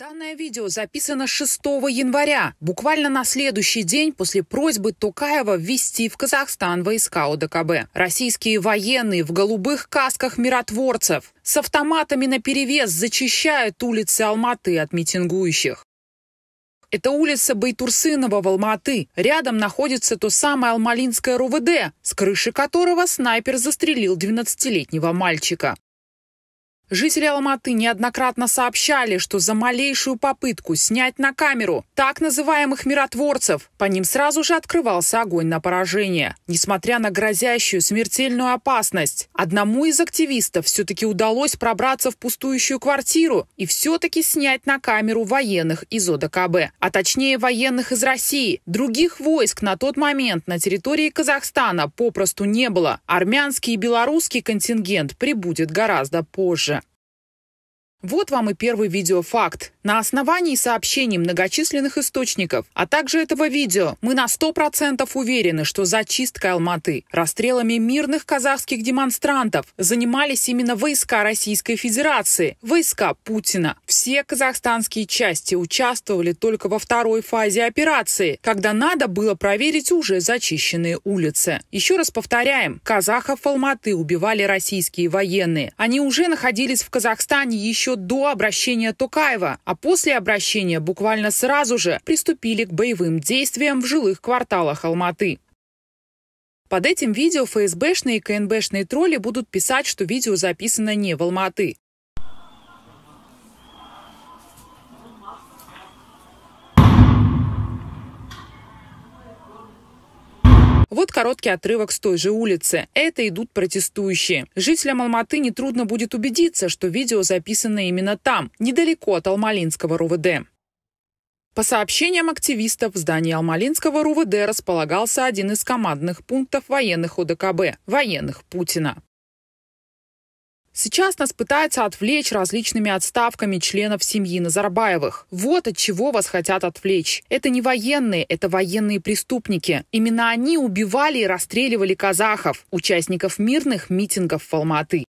Данное видео записано 6 января, буквально на следующий день после просьбы Тукаева ввести в Казахстан войска ОДКБ. Российские военные в голубых касках миротворцев с автоматами наперевес зачищают улицы Алматы от митингующих. Это улица Байтурсынова в Алматы. Рядом находится то самое Алмалинское РУВД, с крыши которого снайпер застрелил 12-летнего мальчика. Жители Алматы неоднократно сообщали, что за малейшую попытку снять на камеру так называемых миротворцев по ним сразу же открывался огонь на поражение. Несмотря на грозящую смертельную опасность, одному из активистов все-таки удалось пробраться в пустующую квартиру и все-таки снять на камеру военных из ОДКБ, а точнее военных из России. Других войск на тот момент на территории Казахстана попросту не было. Армянский и белорусский контингент прибудет гораздо позже. Вот вам и первый видеофакт. На основании сообщений многочисленных источников, а также этого видео, мы на 100% уверены, что зачистка Алматы, расстрелами мирных казахских демонстрантов занимались именно войска Российской Федерации, войска Путина. Все казахстанские части участвовали только во второй фазе операции, когда надо было проверить уже зачищенные улицы. Еще раз повторяем, казахов Алматы убивали российские военные. Они уже находились в Казахстане еще еще до обращения Токаева, а после обращения буквально сразу же приступили к боевым действиям в жилых кварталах Алматы. Под этим видео ФСБшные и КНБшные тролли будут писать, что видео записано не в Алматы. Вот короткий отрывок с той же улицы. Это идут протестующие. Жителям Алматы нетрудно будет убедиться, что видео записано именно там, недалеко от Алмалинского РУВД. По сообщениям активистов, в здании Алмалинского РУВД располагался один из командных пунктов военных ОДКБ – военных Путина. Сейчас нас пытаются отвлечь различными отставками членов семьи Назарбаевых. Вот от чего вас хотят отвлечь. Это не военные, это военные преступники. Именно они убивали и расстреливали казахов, участников мирных митингов в Алматы.